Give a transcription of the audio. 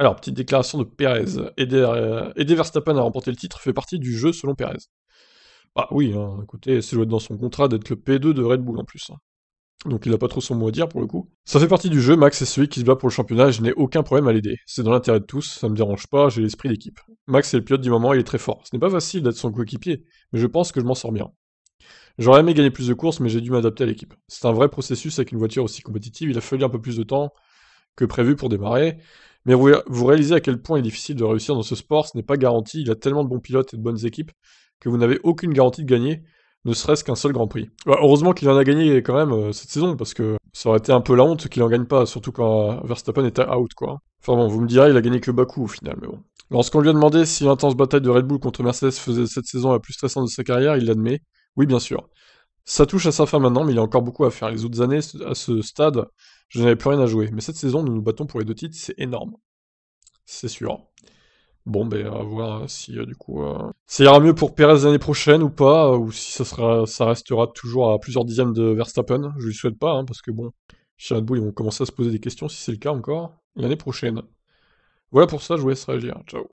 Alors, petite déclaration de Perez. Aider, euh, Verstappen à remporter le titre fait partie du jeu selon Perez. Bah oui, hein, écoutez, c'est loin dans son contrat d'être le P2 de Red Bull en plus. Hein. Donc il n'a pas trop son mot à dire pour le coup. Ça fait partie du jeu, Max est celui qui se bat pour le championnat, je n'ai aucun problème à l'aider. C'est dans l'intérêt de tous, ça me dérange pas, j'ai l'esprit d'équipe. Max est le pilote du moment, il est très fort. Ce n'est pas facile d'être son coéquipier, mais je pense que je m'en sors bien. J'aurais aimé gagner plus de courses, mais j'ai dû m'adapter à l'équipe. C'est un vrai processus avec une voiture aussi compétitive, il a fallu un peu plus de temps que prévu pour démarrer, mais vous, réalisez à quel point il est difficile de réussir dans ce sport, ce n'est pas garanti, il a tellement de bons pilotes et de bonnes équipes que vous n'avez aucune garantie de gagner, ne serait-ce qu'un seul Grand Prix. Bah, heureusement qu'il en a gagné quand même euh, cette saison, parce que ça aurait été un peu la honte qu'il n'en gagne pas, surtout quand Verstappen était out, quoi. Enfin bon, vous me direz, il a gagné que Baku au final, mais bon. Lorsqu'on lui a demandé si l'intense bataille de Red Bull contre Mercedes faisait cette saison la plus stressante de sa carrière, il l'admet. Oui, bien sûr. Ça touche à sa fin maintenant, mais il y a encore beaucoup à faire. Les autres années, à ce stade, je n'avais plus rien à jouer. Mais cette saison, nous nous battons pour les deux titres, c'est énorme. C'est sûr. Bon, ben, à voir si, euh, du coup, euh, ça ira mieux pour Perez l'année prochaine ou pas, euh, ou si ça, sera, ça restera toujours à plusieurs dixièmes de Verstappen. Je lui souhaite pas, hein, parce que bon, chez Red Bull, ils vont commencer à se poser des questions si c'est le cas encore, l'année prochaine. Voilà pour ça, je vous laisse réagir. Ciao.